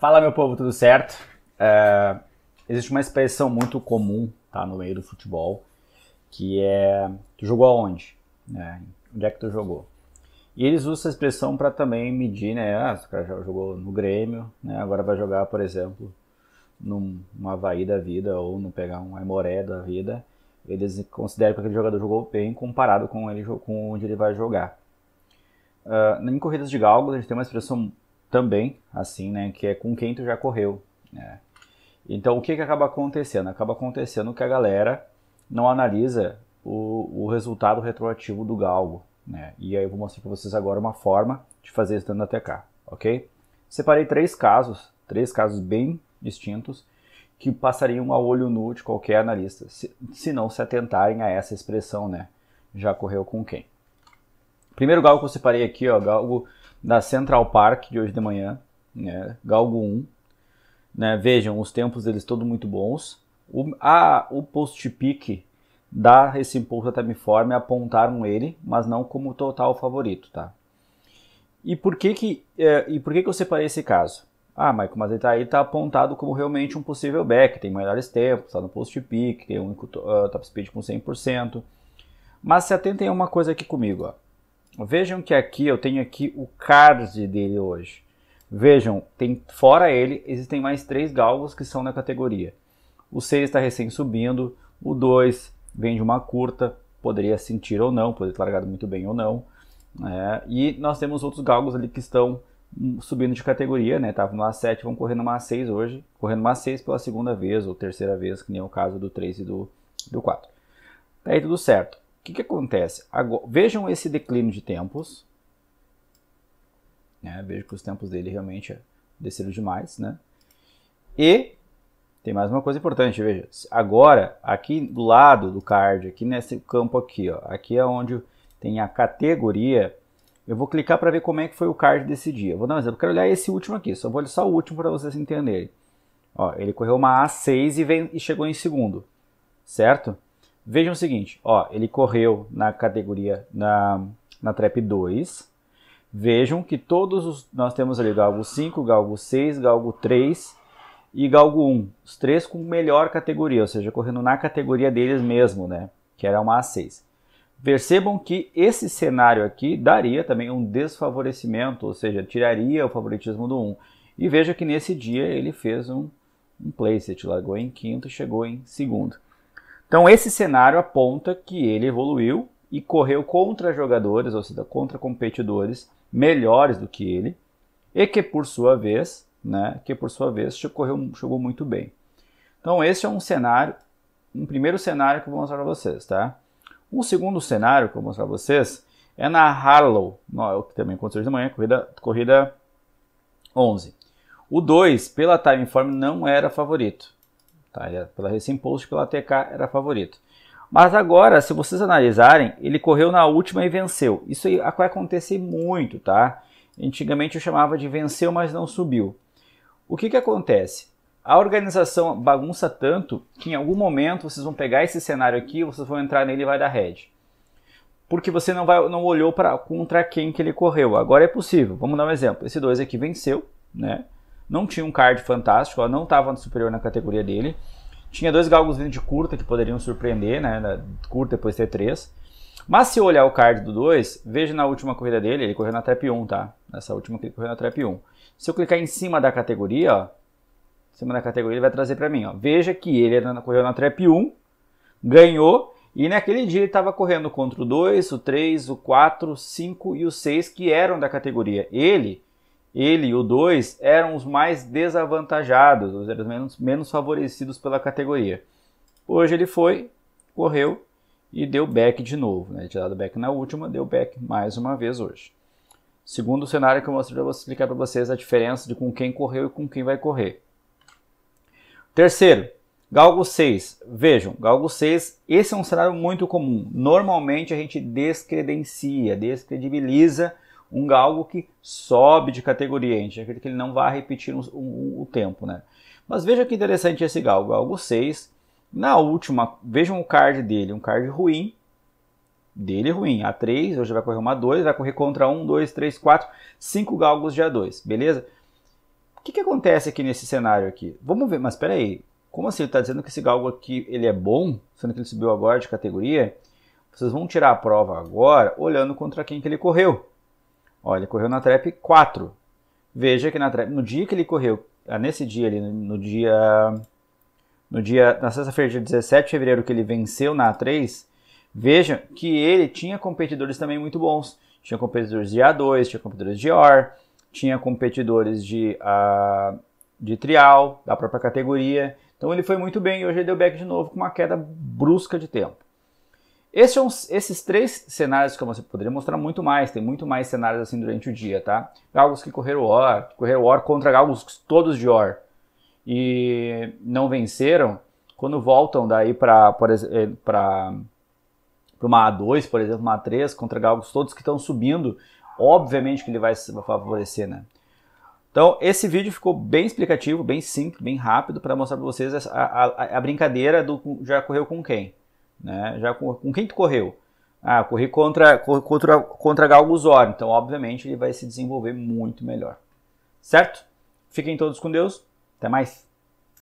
Fala, meu povo, tudo certo? É, existe uma expressão muito comum tá, no meio do futebol que é: tu jogou aonde? Né? onde é que tu jogou? E eles usam essa expressão para também medir, né? Ah, se o cara já jogou no Grêmio, né? agora vai jogar, por exemplo, num Havaí da vida ou no pegar um Aimoré da vida. Eles consideram que aquele jogador jogou bem comparado com, ele, com onde ele vai jogar. Uh, em corridas de galgos, a gente tem uma expressão também, assim, né? Que é com quem tu já correu. Né? Então, o que, que acaba acontecendo? Acaba acontecendo que a galera não analisa o, o resultado retroativo do galgo, né? E aí eu vou mostrar para vocês agora uma forma de fazer isso dentro da TK, ok? Separei três casos, três casos bem distintos, que passariam a olho nu de qualquer analista, se, se não se atentarem a essa expressão, né? Já correu com quem? Primeiro galgo que eu separei aqui, ó, galgo da Central Park de hoje de manhã, né? Galgo 1. Né? Vejam, os tempos deles todos muito bons. O, a, o post-pick dá esse impulso até a forme apontaram ele, mas não como total favorito, tá? E por que que, é, e por que que eu separei esse caso? Ah, Michael, mas ele tá aí, tá apontado como realmente um possível back, tem melhores tempos, tá no post-pick, tem um uh, top speed com 100%. Mas se atentem a uma coisa aqui comigo, ó. Vejam que aqui eu tenho aqui o card dele hoje. Vejam, tem fora ele, existem mais três galgos que são na categoria. O 6 está recém subindo, o 2 vem de uma curta, poderia sentir ou não, poderia ter largado muito bem ou não. Né? E nós temos outros galgos ali que estão hum, subindo de categoria, né? Estavam no A7, vão correndo no A6 hoje, correndo no A6 pela segunda vez ou terceira vez, que nem é o caso do 3 e do, do 4. Tá aí tudo certo. O que, que acontece? Agora, vejam esse declínio de tempos. Né? Vejo que os tempos dele realmente desceram demais. Né? E tem mais uma coisa importante, veja. Agora, aqui do lado do card, aqui nesse campo aqui, ó, aqui é onde tem a categoria, eu vou clicar para ver como é que foi o card desse dia. Vou dar um exemplo, eu quero olhar esse último aqui, só vou olhar só o último para vocês entenderem. Ó, ele correu uma A6 e, vem, e chegou em segundo, certo? Vejam o seguinte, ó, ele correu na categoria na, na trap 2. Vejam que todos os, nós temos ali galgo 5, galgo 6, galgo 3 e galgo 1. Os três com melhor categoria, ou seja, correndo na categoria deles mesmo, né? Que era uma A6. Percebam que esse cenário aqui daria também um desfavorecimento, ou seja, tiraria o favoritismo do 1. E veja que nesse dia ele fez um, um placet, largou em quinto e chegou em segundo. Então esse cenário aponta que ele evoluiu e correu contra jogadores, ou seja, contra competidores melhores do que ele, e que por sua vez, né, que por sua vez correu, chegou muito bem. Então esse é um cenário, um primeiro cenário que eu vou mostrar para vocês, tá? Um segundo cenário que eu vou mostrar para vocês é na Harlow, é que também aconteceu de manhã, corrida, corrida 11. O 2, pela timeform, não era favorito. Tá? É- pela Racing Post, pela TK era favorito. Mas agora, se vocês analisarem, ele correu na última e venceu. Isso vai acontecer muito, tá? Antigamente eu chamava de venceu, mas não subiu. O que, que acontece? A organização bagunça tanto que em algum momento vocês vão pegar esse cenário aqui, vocês vão entrar nele e vai dar head. Porque você não, vai, não olhou para contra quem que ele correu. Agora é possível. Vamos dar um exemplo. Esse 2 aqui venceu, né? não tinha um card fantástico, ela não estava superior na categoria dele. Tinha dois galgos vindo de curta que poderiam surpreender, né? curta depois ter três. Mas se olhar o card do 2, veja na última corrida dele, ele correu na trap 1, tá? Nessa última que ele correu na trap 1. Se eu clicar em cima da categoria, ó, em cima da categoria ele vai trazer para mim, ó. Veja que ele correu na trap 1, ganhou, e naquele dia ele estava correndo contra o 2, o 3, o 4, o 5 e o 6, que eram da categoria. Ele ele e o 2 eram os mais desavantajados, os menos, menos favorecidos pela categoria. Hoje ele foi, correu e deu back de novo. Né? Tinha dado back na última, deu back mais uma vez hoje. Segundo cenário que eu mostrei para explicar para vocês a diferença de com quem correu e com quem vai correr. Terceiro, galgo 6. Vejam, galgo 6, esse é um cenário muito comum. Normalmente a gente descredencia, descredibiliza um galgo que sobe de categoria, gente, aquele que ele não vai repetir o tempo, né? Mas veja que interessante esse galgo, galgo 6. Na última, vejam o card dele, um card ruim, dele ruim. A3, hoje vai correr uma 2, vai correr contra 1, 2, 3, 4, 5 galgos de A2, beleza? O que, que acontece aqui nesse cenário aqui? Vamos ver, mas peraí, Como assim? Ele está dizendo que esse galgo aqui ele é bom, sendo que ele subiu agora de categoria? Vocês vão tirar a prova agora olhando contra quem que ele correu. Olha, ele correu na trap 4. Veja que na trap, no dia que ele correu, ah, nesse dia ali, no dia no dia na sexta-feira dia 17 de fevereiro que ele venceu na A3, veja que ele tinha competidores também muito bons. Tinha competidores de A2, tinha competidores de OR, tinha competidores de uh, de trial, da própria categoria. Então ele foi muito bem e hoje ele deu back de novo com uma queda brusca de tempo. Esse é um, esses três cenários que eu poderia mostrar muito mais, tem muito mais cenários assim durante o dia, tá? Galgos que correram OR, correram OR contra galgos todos de OR e não venceram, quando voltam daí para para eh, uma A2, por exemplo, uma A3, contra galgos todos que estão subindo, obviamente que ele vai favorecer, né? Então, esse vídeo ficou bem explicativo, bem simples, bem rápido, para mostrar para vocês a, a, a brincadeira do já correu com quem. Né? Já com, com quem tu correu? Ah, corri contra, contra, contra Galguzor, então obviamente ele vai se desenvolver muito melhor. Certo? Fiquem todos com Deus. Até mais.